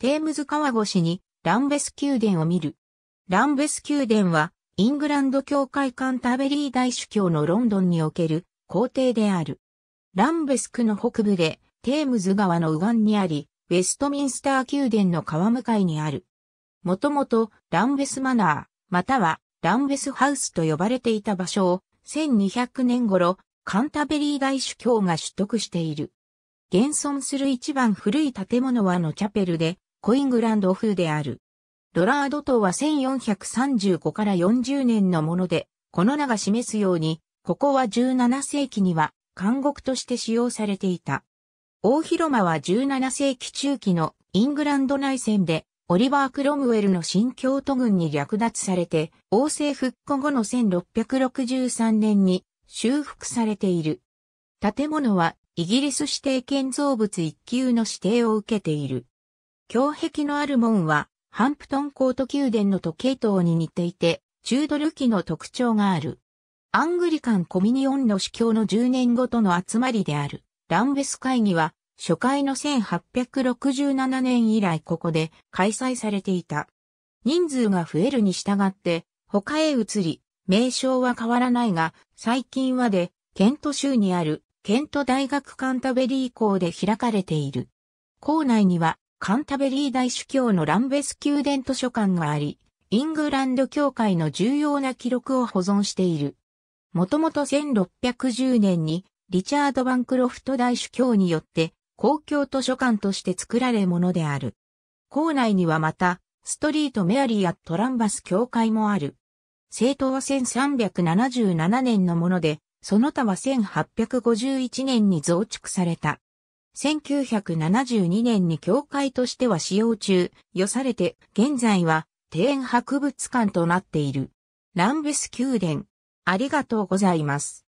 テームズ川越しにランベス宮殿を見る。ランベス宮殿は、イングランド教会カンタベリー大主教のロンドンにおける皇帝である。ランベス区の北部で、テームズ川の右岸にあり、ウェストミンスター宮殿の川向かいにある。もともと、ランベスマナー、または、ランベスハウスと呼ばれていた場所を、1200年頃、カンタベリー大主教が取得している。現存する一番古い建物はのチャペルで、コイングランド風である。ロラード島は1435から40年のもので、この名が示すように、ここは17世紀には監獄として使用されていた。大広間は17世紀中期のイングランド内戦で、オリバー・クロムウェルの新教徒軍に略奪されて、王政復古後の1663年に修復されている。建物はイギリス指定建造物一級の指定を受けている。胸壁のある門は、ハンプトンコート宮殿の時計塔に似ていて、チュードル期の特徴がある。アングリカンコミニオンの司教の10年ごとの集まりである、ランベス会議は、初回の1867年以来ここで開催されていた。人数が増えるに従って、他へ移り、名称は変わらないが、最近はで、ケント州にある、ケント大学カンタベリー校で開かれている。校内には、カンタベリー大主教のランベス宮殿図書館があり、イングランド教会の重要な記録を保存している。もともと1610年にリチャード・バンクロフト大主教によって公共図書館として作られものである。校内にはまた、ストリート・メアリーやトランバス教会もある。政党は1377年のもので、その他は1851年に増築された。1972年に教会としては使用中、よされて、現在は庭園博物館となっている。ランベス宮殿。ありがとうございます。